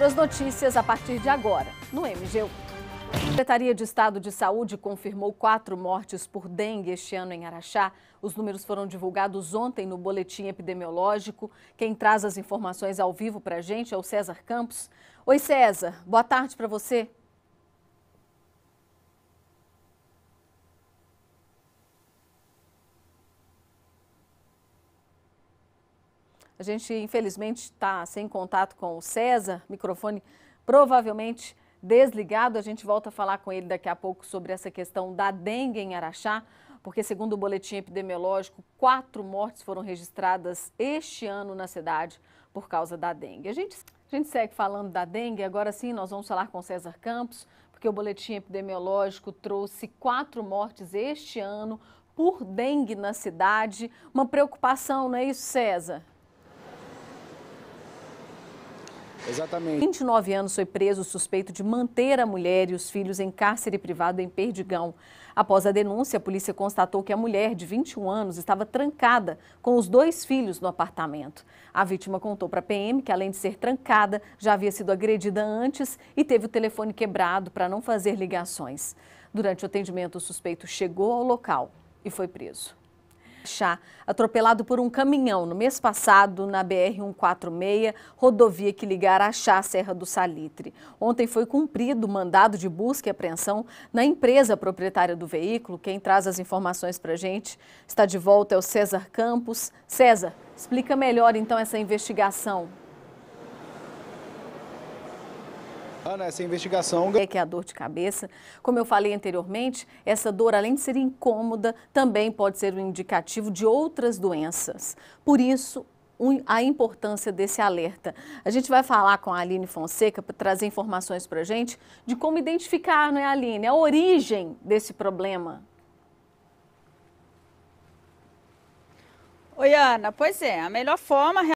outras notícias a partir de agora, no MGU. A Secretaria de Estado de Saúde confirmou quatro mortes por dengue este ano em Araxá. Os números foram divulgados ontem no boletim epidemiológico. Quem traz as informações ao vivo para a gente é o César Campos. Oi, César, boa tarde para você. A gente, infelizmente, está sem contato com o César, microfone provavelmente desligado. A gente volta a falar com ele daqui a pouco sobre essa questão da dengue em Araxá, porque, segundo o boletim epidemiológico, quatro mortes foram registradas este ano na cidade por causa da dengue. A gente, a gente segue falando da dengue, agora sim nós vamos falar com César Campos, porque o boletim epidemiológico trouxe quatro mortes este ano por dengue na cidade. Uma preocupação, não é isso, César? Exatamente. 29 anos foi preso suspeito de manter a mulher e os filhos em cárcere privado em Perdigão. Após a denúncia, a polícia constatou que a mulher de 21 anos estava trancada com os dois filhos no apartamento. A vítima contou para a PM que, além de ser trancada, já havia sido agredida antes e teve o telefone quebrado para não fazer ligações. Durante o atendimento, o suspeito chegou ao local e foi preso. Chá, atropelado por um caminhão no mês passado na BR-146, rodovia que liga Achá à Serra do Salitre. Ontem foi cumprido o mandado de busca e apreensão na empresa proprietária do veículo. Quem traz as informações para a gente está de volta é o César Campos. César, explica melhor então essa investigação. Ana, essa investigação... É que é a dor de cabeça. Como eu falei anteriormente, essa dor, além de ser incômoda, também pode ser um indicativo de outras doenças. Por isso, a importância desse alerta. A gente vai falar com a Aline Fonseca para trazer informações para a gente de como identificar, não é, Aline, a origem desse problema. Oi, Ana. Pois é, a melhor forma